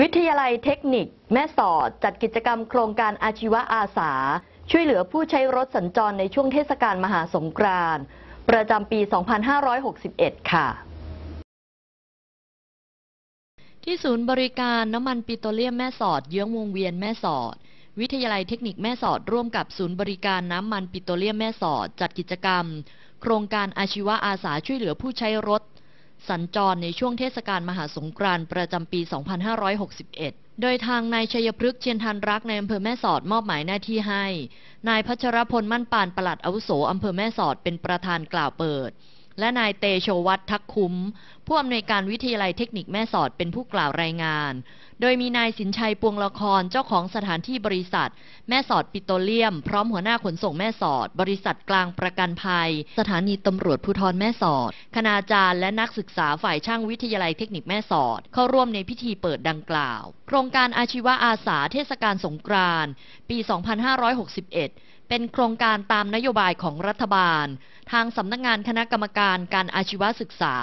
วิทยาลัยเทคนิคแม่สอด จัดกิจกรรม โครงการอาชีวะอาสา ช่วยเหลือผู้ใช้รถสัญจรในช่วงเทศกาลมหาสงกรานต์ประจำปี 2561 ค่ะ ที่ศูนย์บริการน้ำมันปิโตรเลียมแม่สอดเยื้องวงเวียนแม่สอด วิทยาลัยเทคนิคแม่สอดร่วมกับศูนย์บริการน้ำมันปิโตรเลียมแม่สอดจัดกิจกรรม โครงการอาชีวะอาสาช่วยเหลือผู้ใช้รถสัญจรในช่วงเทศกาลมหาสงกรานต์ประจำปี 2561 โดยทางนายชัยพฤกษ์เชียนทันรักในอำเภอแม่สอดมอบหมายหน้าที่ให้ นายพัชรพลมั่นปานปลัดอาวุโส อำเภอแม่สอดเป็นประธานกล่าวเปิดและนายเตโชวัตทักคุ้ม ผู้อำนวยการวิทยาลัยเทคนิคแม่สอดเป็นผู้กล่าวรายงาน โดยมีนายสินชัยปวงละคร เจ้าของสถานที่บริษัท แม่สอดปิโตรเลียมพร้อมหัวหน้าขนส่งแม่สอด บริษัทกลางประกันภัย สถานีตำรวจภูธรแม่สอด คณาจารย์และนักศึกษาฝ่ายช่างวิทยาลัยเทคนิคแม่สอด เข้าร่วมในพิธีเปิดดังกล่าว โครงการอาชีวะอาสา เทศกาลสงกรานต์ปี 2561เป็นโครงการตามนโยบายของรัฐบาล ทางสำนักงงานคณะกรรมการการอาชีวศึกษา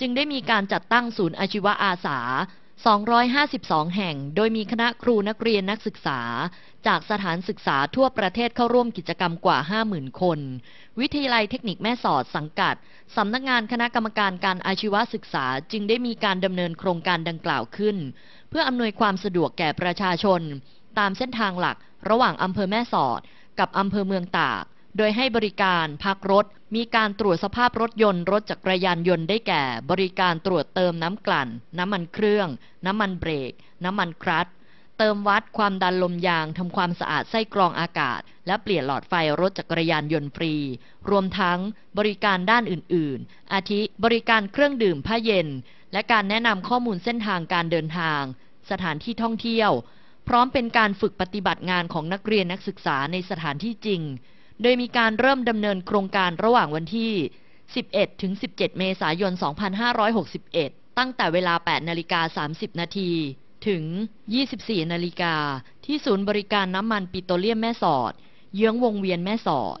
จึงได้มีการจัดตั้งศูนย์อาชีวอาสา 252 แห่ง โดยมีคณะครูนักเรียนนักศึกษา จากสถานศึกษาทั่วประเทศเข้าร่วมกิจกรรมกว่า 50,000 คน วิทยาลัยเทคนิคแม่สอดสังกัดสำนักงานคณะกรรมการการอาชีวศึกษาจึงได้มีการดำเนินโครงการดังกล่าวขึ้น เพื่ออำนวยความสะดวกแก่ประชาชน ตามเส้นทางหลักระหว่างอำเภอแม่สอดกับอำเภอเมืองตาก โดยให้บริการ พักรถ มีการตรวจสภาพรถยนต์ รถจักรยานยนต์ได้แก่ บริการตรวจเติมน้ำกลั่น น้ำมันเครื่อง น้ำมันเบรก น้ำมันครัตเติมวัดความดันลมยาง ทำความสะอาดไส้กรองอากาศ และเปลี่ยนหลอดไฟรถจักรยานยนต์ฟรี รวมทั้ง บริการด้านอื่น ๆ อาทิบริการเครื่องดื่มผ้าเย็น และการแนะนำข้อมูลเส้นทางการเดินทาง สถานที่ท่องเที่ยวพร้อมเป็นการฝึกปฏิบัติงานของนักเรียนนักศึกษาในสถานที่จริง โดยมีการเริ่มดำเนินโครงการระหว่างวันที่ 11ถึง17 เมษายน 2561 ตั้งแต่เวลา8นาฬิกา30 นาที ถึง 24นาฬิกา ที่ศูนย์บริการน้ำมันปิโตรเลียมแม่สอด เยื้องวงเวียนแม่สอด